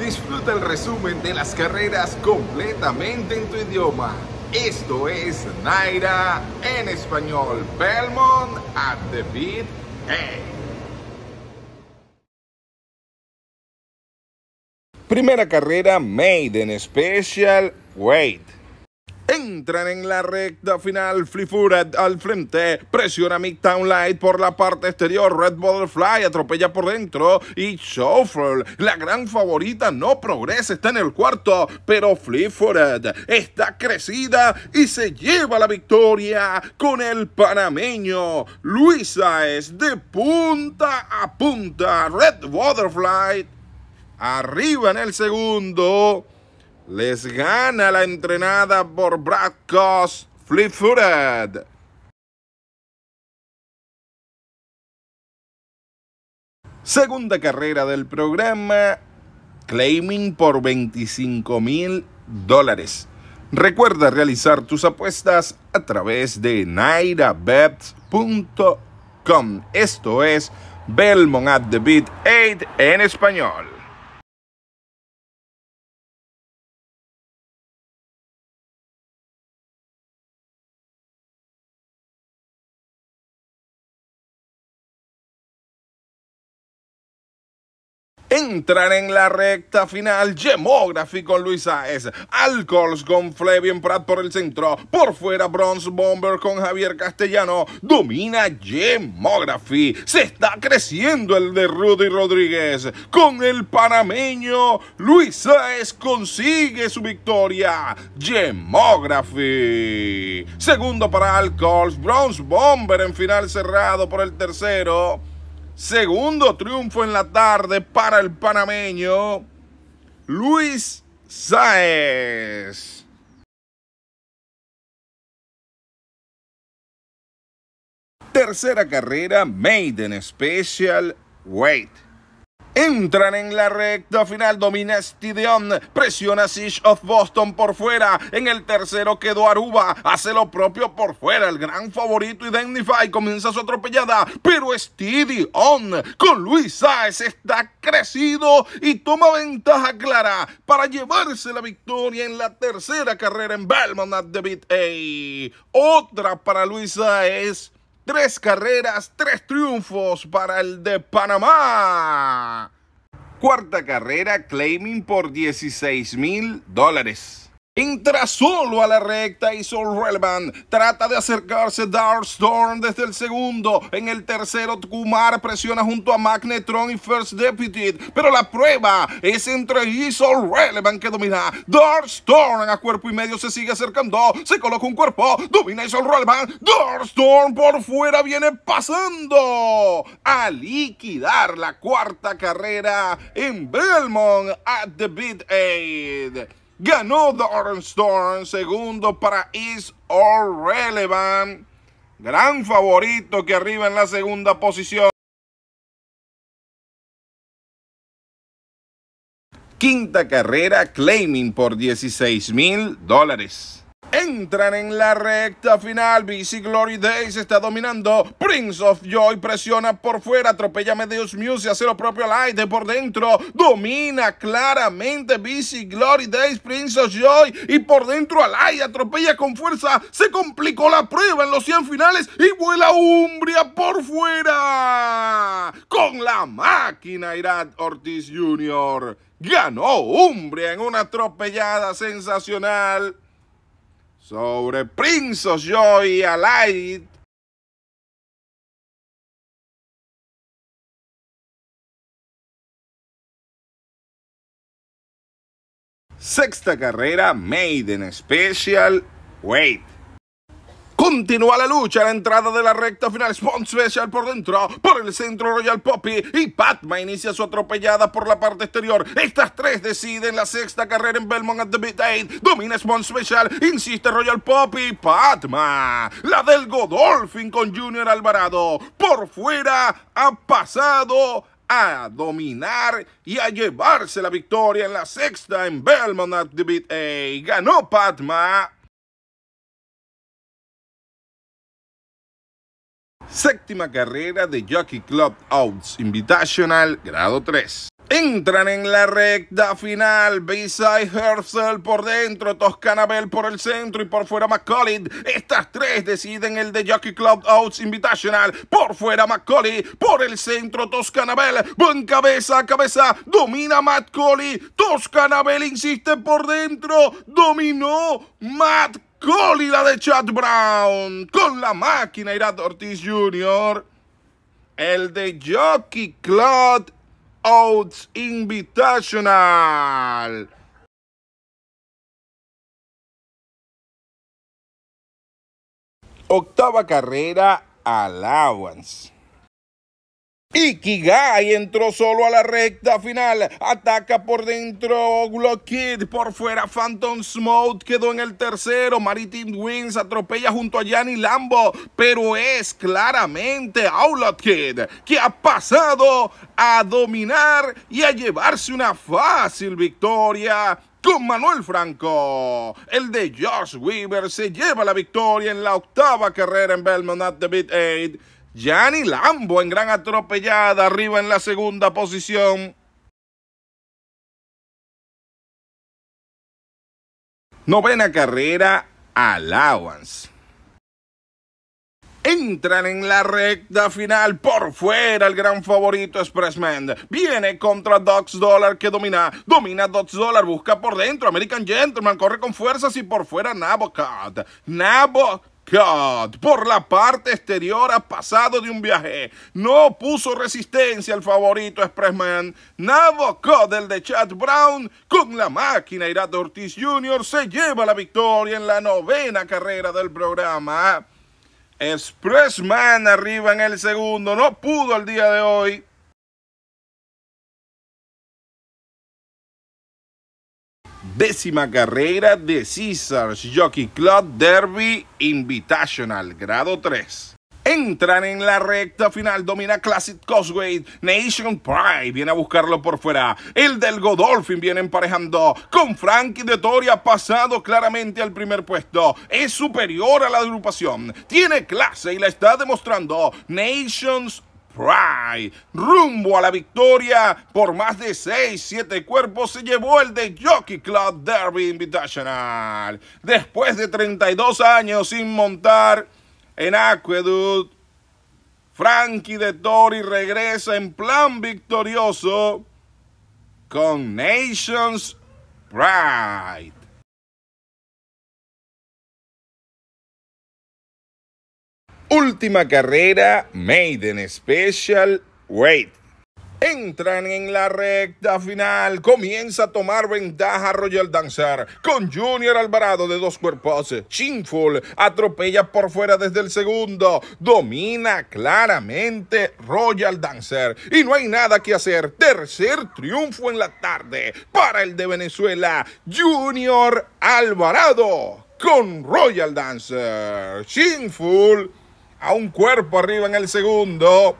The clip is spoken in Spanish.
Disfruta el resumen de las carreras completamente en tu idioma. Esto es Naira en español. Belmont at the beat. Primera carrera made in Special Weight. Entran en la recta final. Flifuret al frente. Presiona Midtown Light por la parte exterior. Red Butterfly atropella por dentro. Y Shuffle, la gran favorita, no progresa. Está en el cuarto. Pero Flifuret está crecida y se lleva la victoria con el panameño. Luisa es de punta a punta. Red Butterfly arriba en el segundo les gana la entrenada por bracos, Flip Footed. Segunda carrera del programa, claiming por 25 mil dólares. Recuerda realizar tus apuestas a través de nairabet.com. Esto es Belmont at the Beat 8 en español. Entran en la recta final Gemography con Luis Saez, Alcohols con Flavian Pratt por el centro, por fuera Bronze Bomber con Javier Castellano, domina Gemography, se está creciendo el de Rudy Rodríguez, con el panameño Luis Saez consigue su victoria, Gemography, segundo para Alcohols, Bronze Bomber en final cerrado por el tercero, Segundo triunfo en la tarde para el panameño Luis Saez. Tercera carrera, Maiden Special Weight. Entran en la recta final, domina Stideon, presiona Siege of Boston por fuera, en el tercero quedó Aruba, hace lo propio por fuera, el gran favorito Identify comienza su atropellada, pero Stideon con Luis Saez está crecido y toma ventaja clara para llevarse la victoria en la tercera carrera en Belmont at the Beat A. Otra para Luis Saez Tres carreras, tres triunfos para el de Panamá. Cuarta carrera, claiming por 16 mil dólares. Entra solo a la recta y Relevan, trata de acercarse Darkstorm desde el segundo. En el tercero, Kumar presiona junto a Magnetron y First Deputy. Pero la prueba es entre Isol Relevant que domina. Darkstorm a cuerpo y medio se sigue acercando. Se coloca un cuerpo. Domina Isol Relevant. Darkstorm por fuera viene pasando a liquidar la cuarta carrera en Belmont at the Beat Aid. Ganó Darren Storm, segundo para Is All Relevant. Gran favorito que arriba en la segunda posición. Quinta carrera, claiming por 16 mil dólares. Entran en la recta final. BC Glory Days está dominando. Prince of Joy presiona por fuera. Atropella Medeus Music. Hace lo propio Light de por dentro. Domina claramente BC Glory Days. Prince of Joy. Y por dentro Light atropella con fuerza. Se complicó la prueba en los 100 finales. Y vuela Umbria por fuera. Con la máquina Irat Ortiz Jr. Ganó Umbria en una atropellada sensacional sobre Prince of Joy Alight Sexta carrera Maiden Special Wait. Continúa la lucha a la entrada de la recta final. Spawn Special por dentro, por el centro Royal Poppy y Patma inicia su atropellada por la parte exterior. Estas tres deciden la sexta carrera en Belmont at the Beat 8. Domina Spawn Special, insiste Royal Poppy, Patma, La del Godolphin con Junior Alvarado. Por fuera ha pasado a dominar y a llevarse la victoria en la sexta en Belmont at the Beat 8. Ganó Patma. séptima carrera de Jockey Club Outs Invitational, grado 3. Entran en la recta final. Bayside Herzl por dentro, Toscanabel por el centro y por fuera McCollin. Estas tres deciden el de Jockey Club Outs Invitational. Por fuera McCollin, por el centro Toscanabel, van Buen cabeza a cabeza, domina Matt Colley. Toscana insiste por dentro, dominó Matt cólida de Chad Brown con la máquina Irad Ortiz Jr., el de Jockey Club Oates Invitational. Octava carrera, Allowance. Ikigai entró solo a la recta final, ataca por dentro Glock por fuera Phantom Smoke quedó en el tercero, Maritim Wings atropella junto a Gianni Lambo, pero es claramente Outlaw Kid que ha pasado a dominar y a llevarse una fácil victoria con Manuel Franco. El de Josh Weaver se lleva la victoria en la octava carrera en Belmont at the Beat 8 Gianni Lambo en gran atropellada, arriba en la segunda posición. Novena carrera, Allowance. Entran en la recta final por fuera el gran favorito Expressman. Viene contra Dox Dollar que domina. Domina Dox Dollar, busca por dentro. American Gentleman corre con fuerzas y por fuera Nabocat. Nabocat. God. Por la parte exterior ha pasado de un viaje. No puso resistencia al favorito Expressman. Nabokov del de Chad Brown con la máquina Irato Ortiz Jr. se lleva la victoria en la novena carrera del programa. Expressman arriba en el segundo. No pudo el día de hoy. décima carrera de Caesars Jockey Club Derby Invitational, grado 3. Entran en la recta final, domina Classic Cosway, Nation Pride viene a buscarlo por fuera, el del Godolphin viene emparejando, con Frankie de Toria, ha pasado claramente al primer puesto, es superior a la agrupación, tiene clase y la está demostrando, Nations Rumbo a la victoria por más de 6-7 cuerpos se llevó el de Jockey Club Derby Invitational. Después de 32 años sin montar en Aqueduct, Frankie de Tori regresa en plan victorioso con Nations Pride. última carrera Maiden Special Wait. Entran en la recta final. Comienza a tomar ventaja Royal Dancer con Junior Alvarado de dos cuerpos. Chinful atropella por fuera desde el segundo. Domina claramente Royal Dancer. Y no hay nada que hacer. Tercer triunfo en la tarde para el de Venezuela, Junior Alvarado con Royal Dancer. Chinful a un cuerpo arriba en el segundo.